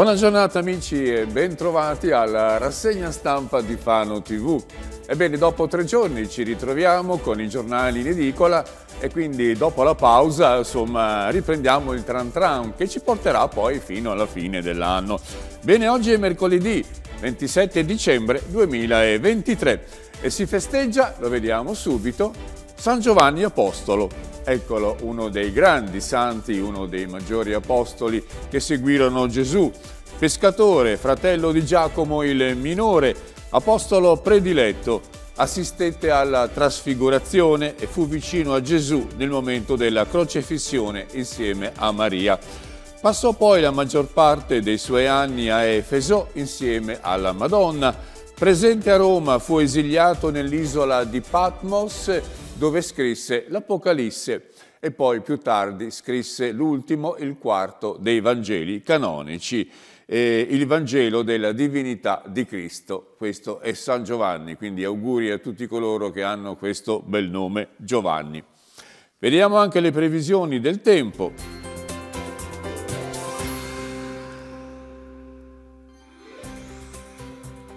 Buona giornata amici e bentrovati alla rassegna stampa di Fano TV. Ebbene, dopo tre giorni ci ritroviamo con i giornali in edicola e quindi dopo la pausa insomma, riprendiamo il tram tram che ci porterà poi fino alla fine dell'anno. Bene, oggi è mercoledì 27 dicembre 2023 e si festeggia, lo vediamo subito, San Giovanni Apostolo, eccolo uno dei grandi santi, uno dei maggiori apostoli che seguirono Gesù, pescatore, fratello di Giacomo il minore, apostolo prediletto, assistette alla trasfigurazione e fu vicino a Gesù nel momento della crocefissione insieme a Maria. Passò poi la maggior parte dei suoi anni a Efeso insieme alla Madonna. Presente a Roma fu esiliato nell'isola di Patmos dove scrisse l'Apocalisse e poi più tardi scrisse l'ultimo, il quarto dei Vangeli canonici, eh, il Vangelo della divinità di Cristo. Questo è San Giovanni, quindi auguri a tutti coloro che hanno questo bel nome Giovanni. Vediamo anche le previsioni del tempo.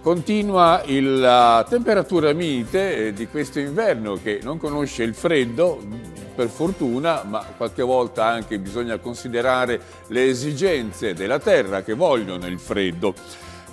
Continua la temperatura mite eh, di questo inverno che non conosce il freddo, mm, per fortuna, ma qualche volta anche bisogna considerare le esigenze della terra che vogliono il freddo.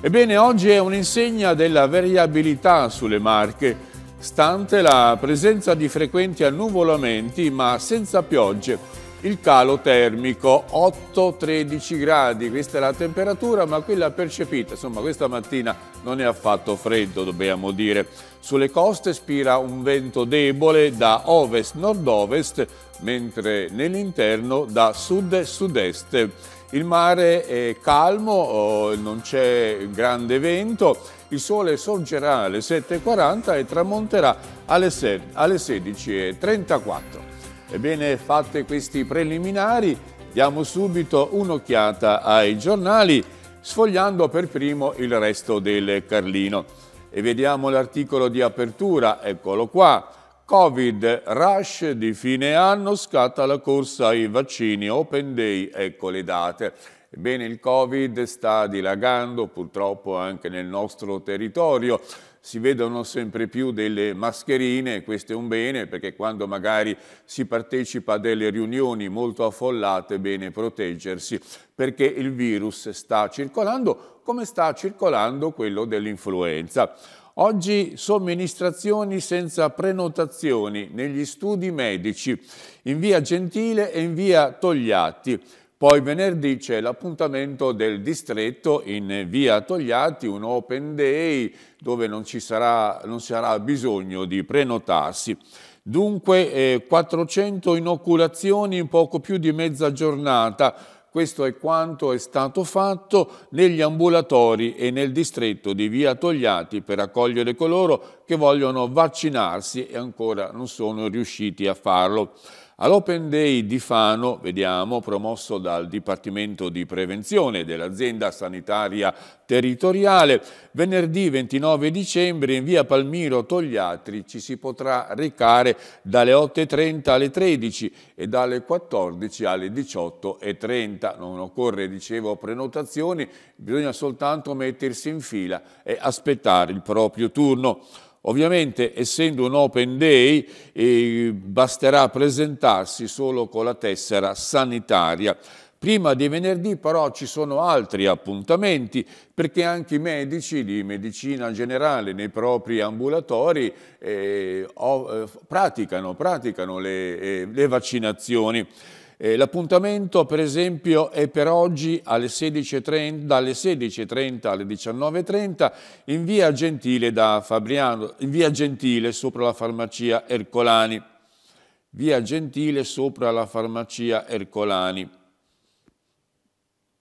Ebbene, oggi è un'insegna della variabilità sulle Marche, stante la presenza di frequenti annuvolamenti ma senza piogge il calo termico 8-13 gradi, questa è la temperatura ma quella percepita, insomma questa mattina non è affatto freddo dobbiamo dire. Sulle coste spira un vento debole da ovest-nord-ovest mentre nell'interno da sud-sud-est. Il mare è calmo, oh, non c'è grande vento, il sole sorgerà alle 7.40 e tramonterà alle 16.34. Ebbene, fatte questi preliminari, diamo subito un'occhiata ai giornali, sfogliando per primo il resto del Carlino. E vediamo l'articolo di apertura, eccolo qua. Covid, rush di fine anno, scatta la corsa ai vaccini, open day, ecco le date. Ebbene, il Covid sta dilagando purtroppo anche nel nostro territorio si vedono sempre più delle mascherine, questo è un bene perché quando magari si partecipa a delle riunioni molto affollate è bene proteggersi perché il virus sta circolando come sta circolando quello dell'influenza. Oggi somministrazioni senza prenotazioni negli studi medici in via Gentile e in via Togliatti. Poi venerdì c'è l'appuntamento del distretto in via Togliatti, un open day dove non, ci sarà, non sarà bisogno di prenotarsi. Dunque eh, 400 inoculazioni in poco più di mezza giornata. Questo è quanto è stato fatto negli ambulatori e nel distretto di Via Togliati per accogliere coloro che vogliono vaccinarsi e ancora non sono riusciti a farlo. All'Open Day di Fano, vediamo, promosso dal Dipartimento di Prevenzione dell'azienda sanitaria territoriale, venerdì 29 dicembre in via Palmiro Togliatri ci si potrà recare dalle 8.30 alle 13 e dalle 14 alle 18.30. Non occorre, dicevo, prenotazioni, bisogna soltanto mettersi in fila e aspettare il proprio turno. Ovviamente, essendo un open day, eh, basterà presentarsi solo con la tessera sanitaria. Prima di venerdì però ci sono altri appuntamenti perché anche i medici di medicina generale nei propri ambulatori eh, eh praticano, praticano le, eh, le vaccinazioni. Eh, l'appuntamento per esempio è per oggi alle 16.30, dalle 16.30 alle 19.30 in via Gentile da Fabriano, in via Gentile sopra la farmacia Ercolani. Via Gentile sopra la farmacia Ercolani.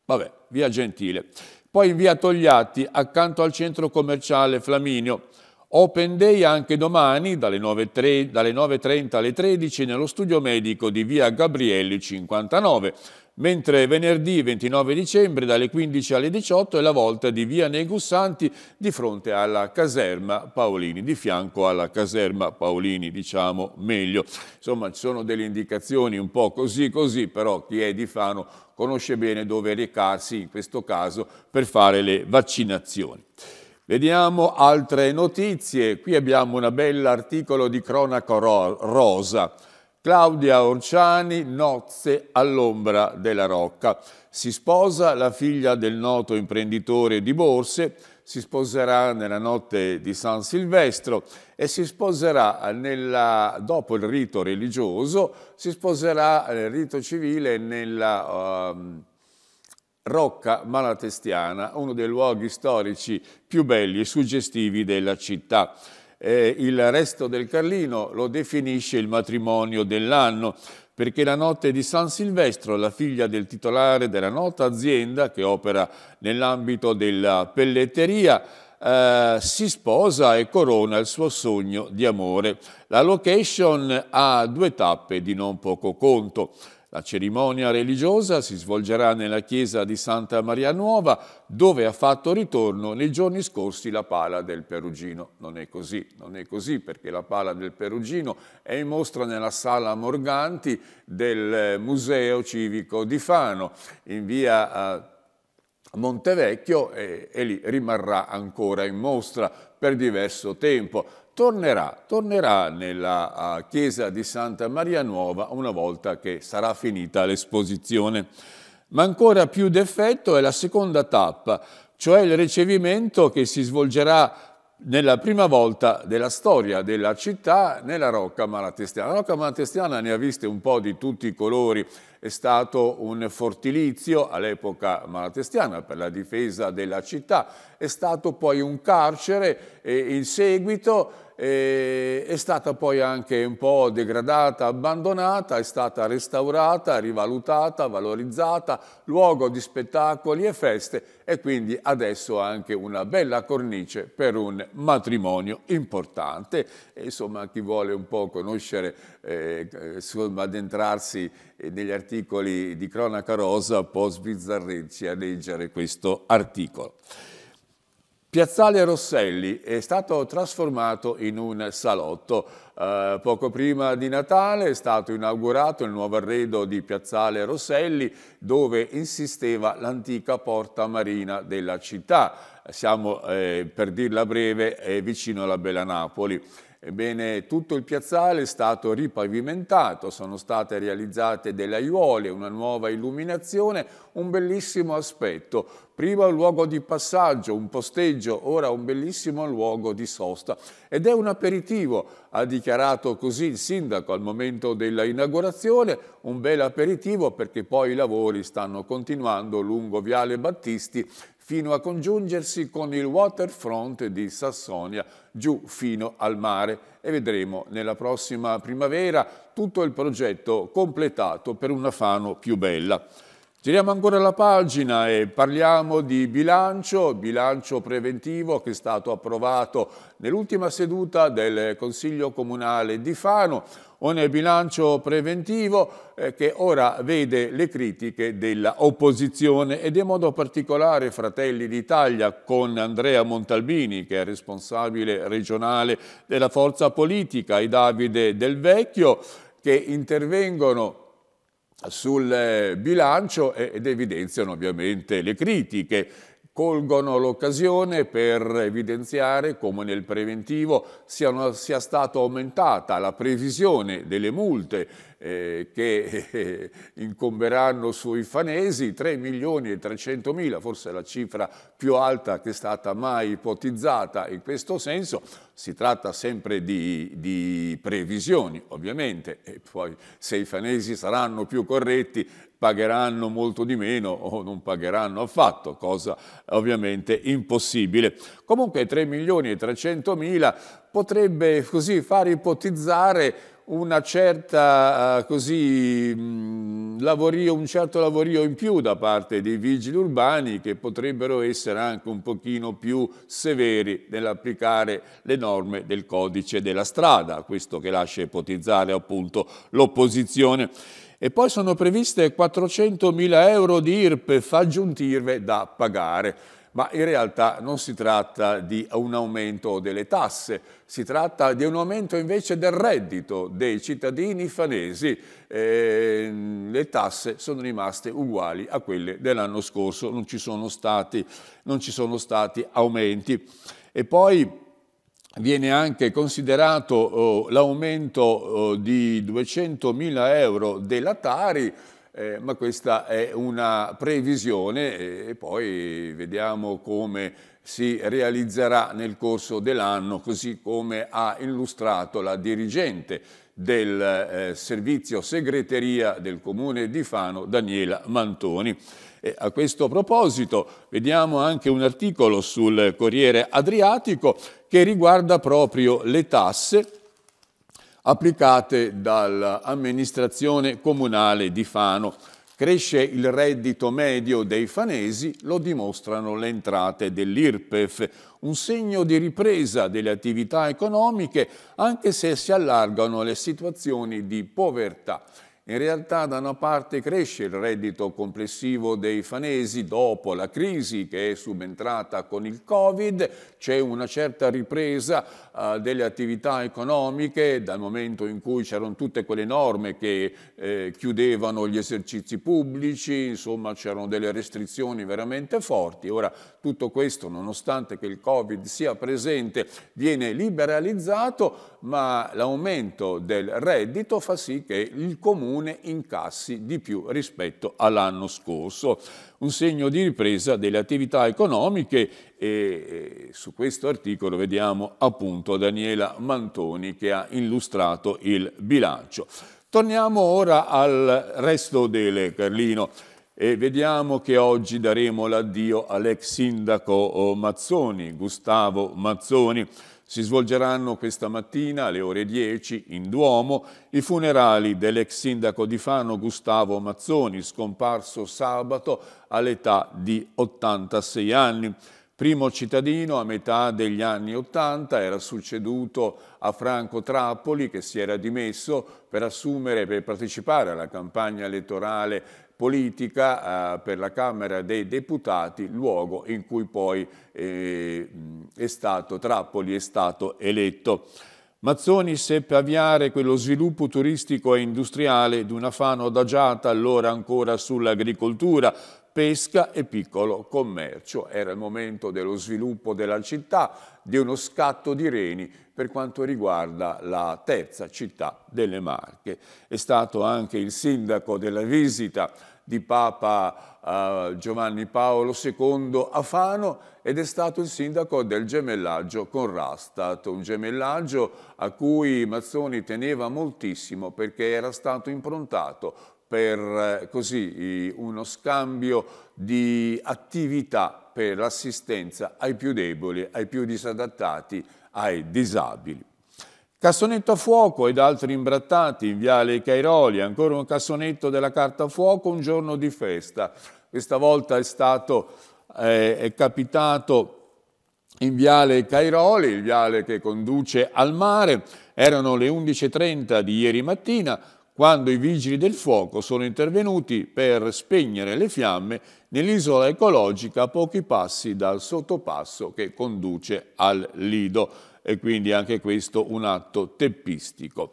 Vabbè, via Gentile. Poi in via Togliatti accanto al centro commerciale Flaminio Open Day anche domani dalle 9.30 alle 13 nello studio medico di via Gabrielli 59, mentre venerdì 29 dicembre dalle 15 alle 18 è la volta di via Negussanti di fronte alla caserma Paolini, di fianco alla caserma Paolini diciamo meglio. Insomma ci sono delle indicazioni un po' così così, però chi è di Fano conosce bene dove recarsi in questo caso per fare le vaccinazioni. Vediamo altre notizie. Qui abbiamo un bel articolo di cronaca ro rosa. Claudia Orciani, nozze all'ombra della Rocca. Si sposa la figlia del noto imprenditore di borse, si sposerà nella notte di San Silvestro e si sposerà nella, dopo il rito religioso, si sposerà nel rito civile nella... Uh, Rocca Malatestiana, uno dei luoghi storici più belli e suggestivi della città. Eh, il resto del Carlino lo definisce il matrimonio dell'anno, perché la notte di San Silvestro, la figlia del titolare della nota azienda che opera nell'ambito della pelletteria, eh, si sposa e corona il suo sogno di amore. La location ha due tappe di non poco conto. La cerimonia religiosa si svolgerà nella chiesa di Santa Maria Nuova, dove ha fatto ritorno nei giorni scorsi la pala del Perugino. Non è così, non è così perché la pala del Perugino è in mostra nella sala Morganti del eh, Museo Civico di Fano, in via eh, Montevecchio e, e lì rimarrà ancora in mostra per diverso tempo tornerà, tornerà nella chiesa di Santa Maria Nuova una volta che sarà finita l'esposizione. Ma ancora più d'effetto è la seconda tappa, cioè il ricevimento che si svolgerà nella prima volta della storia della città nella Rocca Malatestiana. La Rocca Malatestiana ne ha viste un po' di tutti i colori, è stato un fortilizio all'epoca malatestiana per la difesa della città, è stato poi un carcere e in seguito è stata poi anche un po' degradata, abbandonata, è stata restaurata, rivalutata, valorizzata, luogo di spettacoli e feste e quindi adesso anche una bella cornice per un matrimonio importante. E insomma, chi vuole un po' conoscere, eh, insomma, addentrarsi negli articoli di Cronaca Rosa può sbizzarrirsi a leggere questo articolo. Piazzale Rosselli è stato trasformato in un salotto. Eh, poco prima di Natale è stato inaugurato il nuovo arredo di Piazzale Rosselli dove insisteva l'antica porta marina della città. Siamo, eh, per dirla breve, eh, vicino alla Bella Napoli. Ebbene, tutto il piazzale è stato ripavimentato, sono state realizzate delle aiuole, una nuova illuminazione, un bellissimo aspetto. Prima un luogo di passaggio, un posteggio, ora un bellissimo luogo di sosta. Ed è un aperitivo, ha dichiarato così il sindaco al momento della inaugurazione, un bel aperitivo perché poi i lavori stanno continuando lungo Viale Battisti fino a congiungersi con il waterfront di Sassonia giù fino al mare e vedremo nella prossima primavera tutto il progetto completato per una Fano più bella. Giriamo ancora la pagina e parliamo di bilancio, bilancio preventivo che è stato approvato nell'ultima seduta del Consiglio Comunale di Fano, un bilancio preventivo eh, che ora vede le critiche dell'opposizione ed in modo particolare Fratelli d'Italia con Andrea Montalbini che è responsabile regionale della forza politica e Davide Del Vecchio che intervengono sul eh, bilancio ed evidenziano ovviamente le critiche colgono l'occasione per evidenziare come nel preventivo siano, sia stata aumentata la previsione delle multe eh, che eh, incomberanno sui fanesi, 3 milioni e 300 mila, forse la cifra più alta che è stata mai ipotizzata in questo senso, si tratta sempre di, di previsioni ovviamente e poi se i fanesi saranno più corretti pagheranno molto di meno o non pagheranno affatto, cosa ovviamente impossibile. Comunque 3 milioni e 300 mila potrebbe così far ipotizzare una certa, eh, così, lavorio, un certo lavorio in più da parte dei vigili urbani che potrebbero essere anche un pochino più severi nell'applicare le norme del codice della strada, questo che lascia ipotizzare appunto l'opposizione. E poi sono previste 400.000 euro di IRPEF aggiuntive da pagare. Ma in realtà non si tratta di un aumento delle tasse, si tratta di un aumento invece del reddito dei cittadini fanesi. Eh, le tasse sono rimaste uguali a quelle dell'anno scorso, non ci sono stati, ci sono stati aumenti. E poi viene anche considerato oh, l'aumento oh, di 200.000 euro della Tari, eh, ma questa è una previsione eh, e poi vediamo come si realizzerà nel corso dell'anno, così come ha illustrato la dirigente del eh, servizio segreteria del comune di Fano, Daniela Mantoni. E a questo proposito vediamo anche un articolo sul Corriere Adriatico che riguarda proprio le tasse applicate dall'amministrazione comunale di Fano. Cresce il reddito medio dei fanesi, lo dimostrano le entrate dell'IRPEF, un segno di ripresa delle attività economiche anche se si allargano le situazioni di povertà. In realtà da una parte cresce il reddito complessivo dei fanesi dopo la crisi che è subentrata con il Covid, c'è una certa ripresa eh, delle attività economiche dal momento in cui c'erano tutte quelle norme che eh, chiudevano gli esercizi pubblici, insomma c'erano delle restrizioni veramente forti. Ora tutto questo nonostante che il Covid sia presente viene liberalizzato ma l'aumento del reddito fa sì che il comune Comune incassi di più rispetto all'anno scorso. Un segno di ripresa delle attività economiche e eh, su questo articolo vediamo appunto Daniela Mantoni che ha illustrato il bilancio. Torniamo ora al resto del Carlino e vediamo che oggi daremo l'addio all'ex sindaco oh, Mazzoni, Gustavo Mazzoni. Si svolgeranno questa mattina alle ore 10 in Duomo i funerali dell'ex sindaco di Fano Gustavo Mazzoni, scomparso sabato all'età di 86 anni. Primo cittadino a metà degli anni Ottanta era succeduto a Franco Trappoli che si era dimesso per assumere, per partecipare alla campagna elettorale politica eh, per la Camera dei Deputati, luogo in cui poi eh, è stato, Trappoli è stato eletto. Mazzoni seppe avviare quello sviluppo turistico e industriale di una fano adagiata allora ancora sull'agricoltura, pesca e piccolo commercio. Era il momento dello sviluppo della città, di uno scatto di reni per quanto riguarda la terza città delle Marche. È stato anche il sindaco della visita di Papa eh, Giovanni Paolo II a Fano ed è stato il sindaco del gemellaggio con Rastat, un gemellaggio a cui Mazzoni teneva moltissimo perché era stato improntato per eh, così, uno scambio di attività per l'assistenza ai più deboli, ai più disadattati, ai disabili. Cassonetto a fuoco ed altri imbrattati in Viale Cairoli, ancora un cassonetto della carta a fuoco, un giorno di festa. Questa volta è stato, eh, è capitato in Viale Cairoli, il viale che conduce al mare, erano le 11.30 di ieri mattina, quando i vigili del fuoco sono intervenuti per spegnere le fiamme nell'isola ecologica a pochi passi dal sottopasso che conduce al Lido e quindi anche questo un atto teppistico.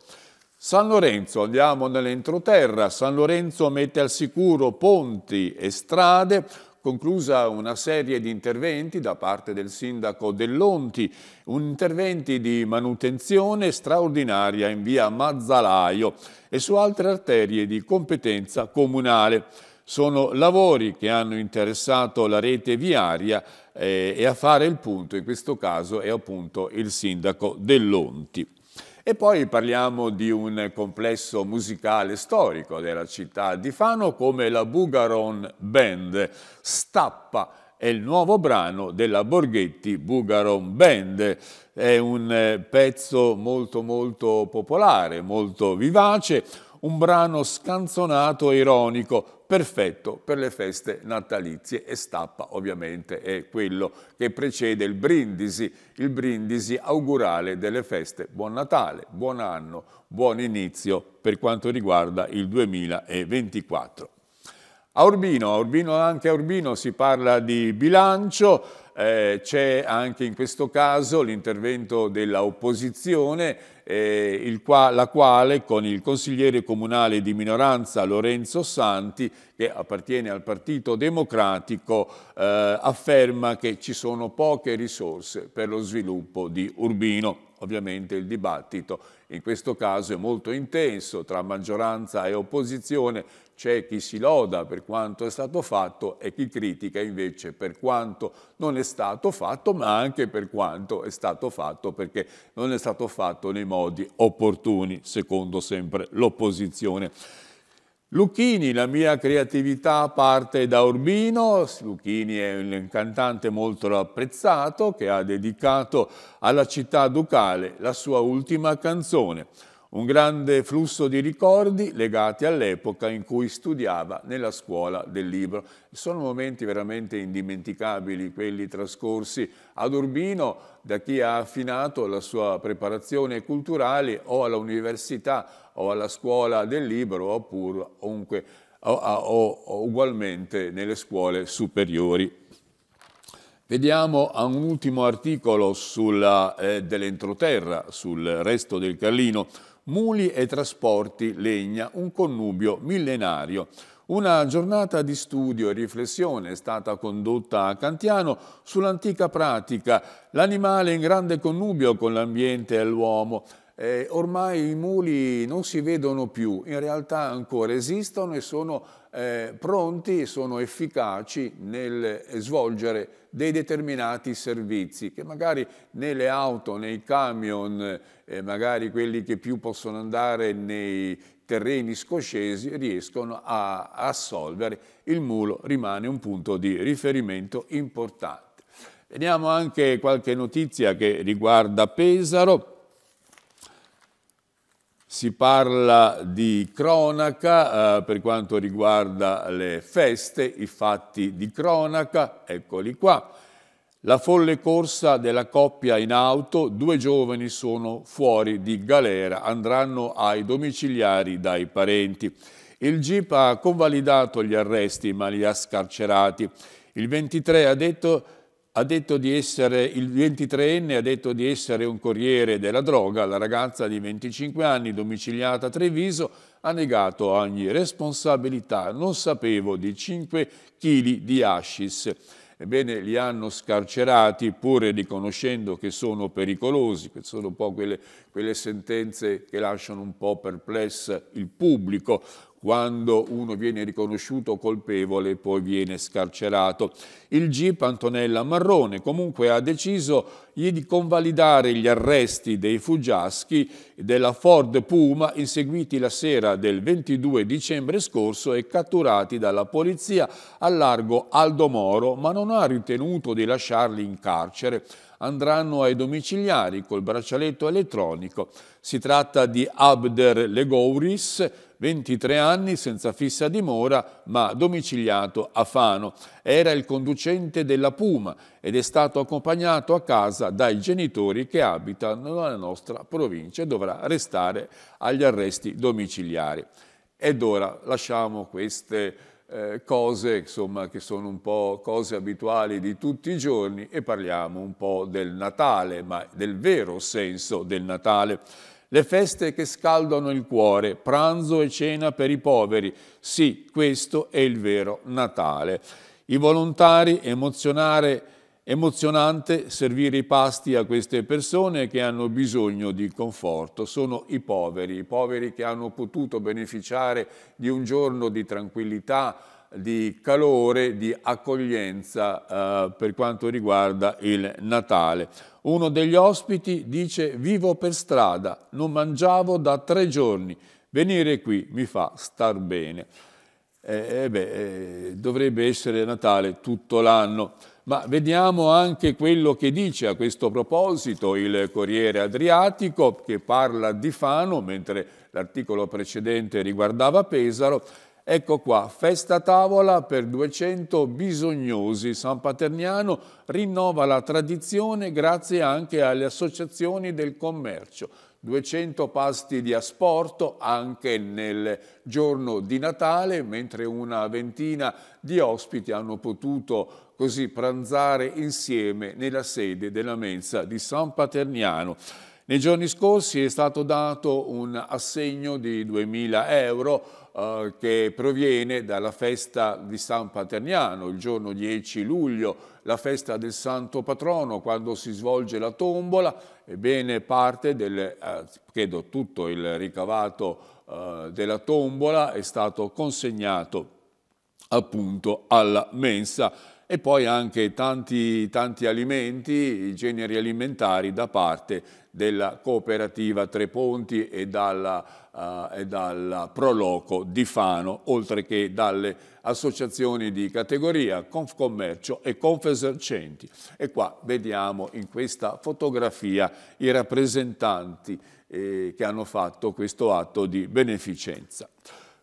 San Lorenzo, andiamo nell'entroterra, San Lorenzo mette al sicuro ponti e strade conclusa una serie di interventi da parte del sindaco Dell'Onti, interventi di manutenzione straordinaria in via Mazzalaio e su altre arterie di competenza comunale. Sono lavori che hanno interessato la rete viaria eh, e a fare il punto in questo caso è appunto il sindaco Dell'Onti. E poi parliamo di un complesso musicale storico della città di Fano come la Bugaron Band. Stappa è il nuovo brano della Borghetti Bugaron Band. È un pezzo molto molto popolare, molto vivace, un brano scanzonato e ironico, perfetto per le feste natalizie e stappa ovviamente è quello che precede il brindisi, il brindisi augurale delle feste. Buon Natale, buon anno, buon inizio per quanto riguarda il 2024. A Urbino, a Urbino anche a Urbino si parla di bilancio, eh, c'è anche in questo caso l'intervento dell'opposizione, eh, qua, la quale con il consigliere comunale di minoranza Lorenzo Santi, che appartiene al Partito Democratico, eh, afferma che ci sono poche risorse per lo sviluppo di Urbino ovviamente il dibattito in questo caso è molto intenso tra maggioranza e opposizione, c'è chi si loda per quanto è stato fatto e chi critica invece per quanto non è stato fatto, ma anche per quanto è stato fatto, perché non è stato fatto nei modi opportuni, secondo sempre l'opposizione. Lucchini, la mia creatività parte da Urbino, Lucchini è un cantante molto apprezzato che ha dedicato alla città ducale la sua ultima canzone un grande flusso di ricordi legati all'epoca in cui studiava nella scuola del libro. Sono momenti veramente indimenticabili quelli trascorsi ad Urbino da chi ha affinato la sua preparazione culturale o all'università o alla scuola del libro oppure ovunque, o, o, o ugualmente nelle scuole superiori. Vediamo un ultimo articolo sulla, eh, dell'entroterra, sul resto del Carlino, muli e trasporti legna, un connubio millenario. Una giornata di studio e riflessione è stata condotta a Cantiano sull'antica pratica, l'animale in grande connubio con l'ambiente e l'uomo. Eh, ormai i muli non si vedono più, in realtà ancora esistono e sono eh, pronti e sono efficaci nel svolgere dei determinati servizi che magari nelle auto, nei camion, eh, magari quelli che più possono andare nei terreni scoscesi riescono a assolvere. Il mulo rimane un punto di riferimento importante. Vediamo anche qualche notizia che riguarda Pesaro si parla di cronaca eh, per quanto riguarda le feste, i fatti di cronaca, eccoli qua. La folle corsa della coppia in auto, due giovani sono fuori di galera, andranno ai domiciliari dai parenti. Il GIP ha convalidato gli arresti ma li ha scarcerati. Il 23 ha detto ha detto di essere, il 23enne ha detto di essere un corriere della droga, la ragazza di 25 anni, domiciliata a Treviso, ha negato ogni responsabilità, non sapevo di 5 kg di hashish. Ebbene, li hanno scarcerati pur riconoscendo che sono pericolosi, che sono un po' quelle, quelle sentenze che lasciano un po' perplesso il pubblico quando uno viene riconosciuto colpevole e poi viene scarcerato. Il GIP Antonella Marrone comunque ha deciso di convalidare gli arresti dei Fuggiaschi della Ford Puma inseguiti la sera del 22 dicembre scorso e catturati dalla polizia al largo Aldo Moro, ma non ha ritenuto di lasciarli in carcere. Andranno ai domiciliari col braccialetto elettronico si tratta di Abder Legouris, 23 anni, senza fissa dimora, ma domiciliato a Fano. Era il conducente della Puma ed è stato accompagnato a casa dai genitori che abitano nella nostra provincia e dovrà restare agli arresti domiciliari. Ed ora lasciamo queste eh, cose insomma, che sono un po' cose abituali di tutti i giorni e parliamo un po' del Natale, ma del vero senso del Natale le feste che scaldano il cuore, pranzo e cena per i poveri. Sì, questo è il vero Natale. I volontari emozionare emozionante servire i pasti a queste persone che hanno bisogno di conforto, sono i poveri, i poveri che hanno potuto beneficiare di un giorno di tranquillità, di calore, di accoglienza eh, per quanto riguarda il Natale. Uno degli ospiti dice vivo per strada, non mangiavo da tre giorni, venire qui mi fa star bene. Eh, eh, eh dovrebbe essere Natale tutto l'anno. Ma vediamo anche quello che dice a questo proposito il Corriere Adriatico, che parla di Fano, mentre l'articolo precedente riguardava Pesaro. Ecco qua, festa tavola per 200 bisognosi. San Paterniano rinnova la tradizione grazie anche alle associazioni del commercio. 200 pasti di asporto anche nel giorno di Natale, mentre una ventina di ospiti hanno potuto così pranzare insieme nella sede della mensa di San Paterniano. Nei giorni scorsi è stato dato un assegno di 2.000 euro eh, che proviene dalla festa di San Paterniano, il giorno 10 luglio, la festa del Santo Patrono, quando si svolge la tombola, ebbene parte del, eh, credo tutto il ricavato eh, della tombola è stato consegnato appunto alla mensa e poi anche tanti, tanti alimenti, generi alimentari da parte della cooperativa Tre Ponti e dalla, uh, e dalla Proloco di Fano, oltre che dalle associazioni di categoria Confcommercio e Confesercenti. E qua vediamo in questa fotografia i rappresentanti eh, che hanno fatto questo atto di beneficenza.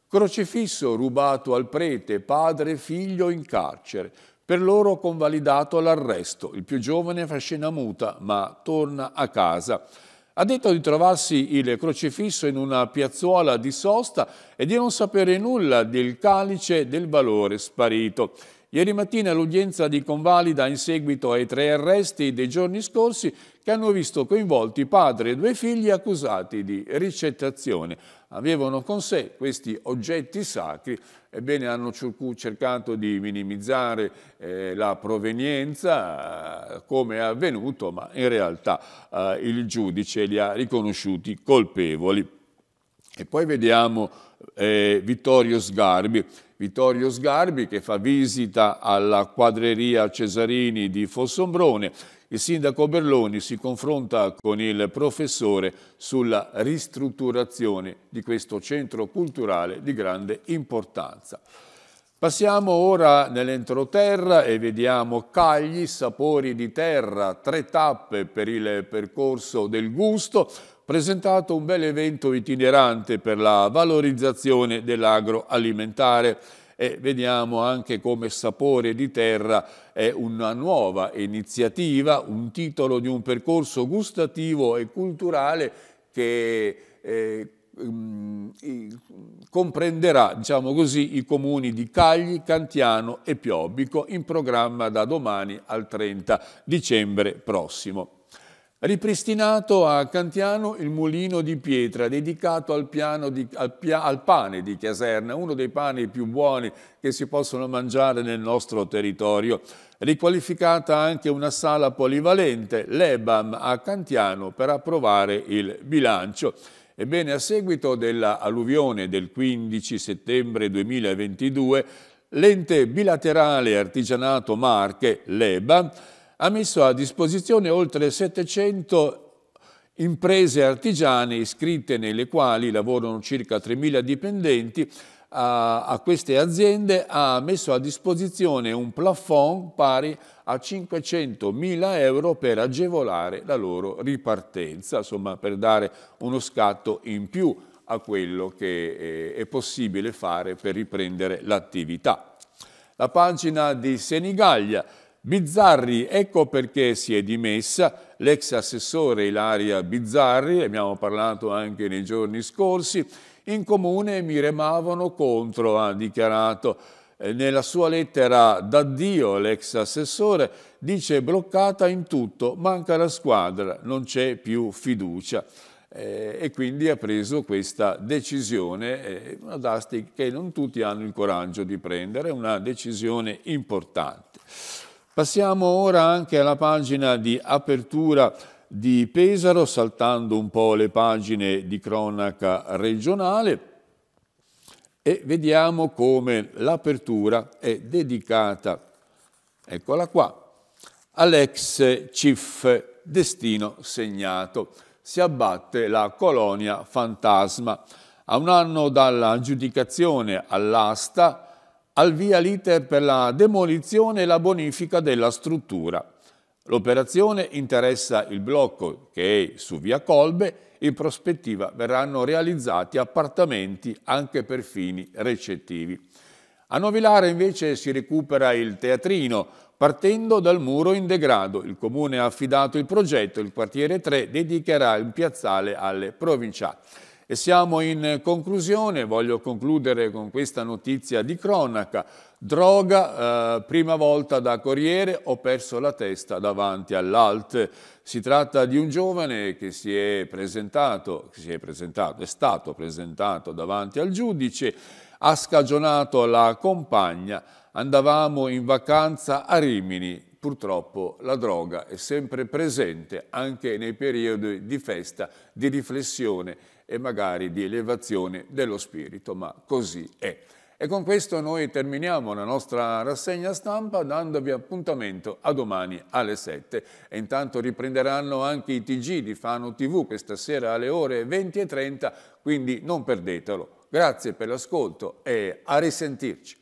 Crocifisso rubato al prete, padre e figlio in carcere. Per loro convalidato l'arresto. Il più giovane fa scena muta, ma torna a casa. Ha detto di trovarsi il crocifisso in una piazzuola di sosta e di non sapere nulla del calice del valore sparito. Ieri mattina l'udienza di convalida in seguito ai tre arresti dei giorni scorsi che hanno visto coinvolti padre e due figli accusati di ricettazione avevano con sé questi oggetti sacri, ebbene hanno cercato di minimizzare eh, la provenienza eh, come è avvenuto, ma in realtà eh, il giudice li ha riconosciuti colpevoli. E poi vediamo eh, Vittorio Sgarbi, Vittorio Sgarbi che fa visita alla quadreria Cesarini di Fossombrone il sindaco Berloni si confronta con il professore sulla ristrutturazione di questo centro culturale di grande importanza. Passiamo ora nell'entroterra e vediamo Cagli, sapori di terra, tre tappe per il percorso del gusto, presentato un bel evento itinerante per la valorizzazione dell'agroalimentare e vediamo anche come Sapore di Terra è una nuova iniziativa, un titolo di un percorso gustativo e culturale che eh, mm, comprenderà diciamo così, i comuni di Cagli, Cantiano e Piobbico in programma da domani al 30 dicembre prossimo. Ripristinato a Cantiano il mulino di pietra dedicato al, di, al, pia, al, pane di Chiaserna, uno dei pani più buoni che si possono mangiare nel nostro territorio. Riqualificata anche una sala polivalente, l'EBAM a Cantiano, per approvare il bilancio. Ebbene, a seguito dell'alluvione del 15 settembre 2022, l'ente bilaterale artigianato Marche, l'EBAM, ha messo a disposizione oltre 700 imprese artigiane iscritte nelle quali lavorano circa 3.000 dipendenti, a, a, queste aziende ha messo a disposizione un plafond pari a 500.000 euro per agevolare la loro ripartenza, insomma per dare uno scatto in più a quello che è, eh, è possibile fare per riprendere l'attività. La pagina di Senigallia Bizzarri, ecco perché si è dimessa l'ex assessore Ilaria Bizzarri, abbiamo parlato anche nei giorni scorsi, in comune mi remavano contro, ha dichiarato. Eh, nella sua lettera d'addio l'ex assessore dice bloccata in tutto, manca la squadra, non c'è più fiducia. Eh, e quindi ha preso questa decisione, eh, una DASTI che non tutti hanno il coraggio di prendere, una decisione importante. Passiamo ora anche alla pagina di apertura di Pesaro, saltando un po' le pagine di cronaca regionale e vediamo come l'apertura è dedicata, eccola qua, all'ex CIF Destino Segnato. Si abbatte la colonia fantasma. A un anno dalla giudicazione all'asta, al via l'iter per la demolizione e la bonifica della struttura. L'operazione interessa il blocco che è su via Colbe, in prospettiva verranno realizzati appartamenti anche per fini recettivi. A Novilare invece si recupera il teatrino, partendo dal muro in degrado. Il comune ha affidato il progetto, il quartiere 3 dedicherà il piazzale alle provinciali. E siamo in conclusione, voglio concludere con questa notizia di cronaca. Droga, eh, prima volta da Corriere, ho perso la testa davanti all'Alt. Si tratta di un giovane che si è presentato, si è, presentato è stato presentato davanti al giudice, ha scagionato la compagna, andavamo in vacanza a Rimini, purtroppo la droga è sempre presente anche nei periodi di festa, di riflessione e magari di elevazione dello spirito, ma così è. E con questo noi terminiamo la nostra rassegna stampa dandovi appuntamento a domani alle 7. E intanto riprenderanno anche i TG di Fano TV questa sera alle ore 20.30, quindi non perdetelo. Grazie per l'ascolto e a risentirci.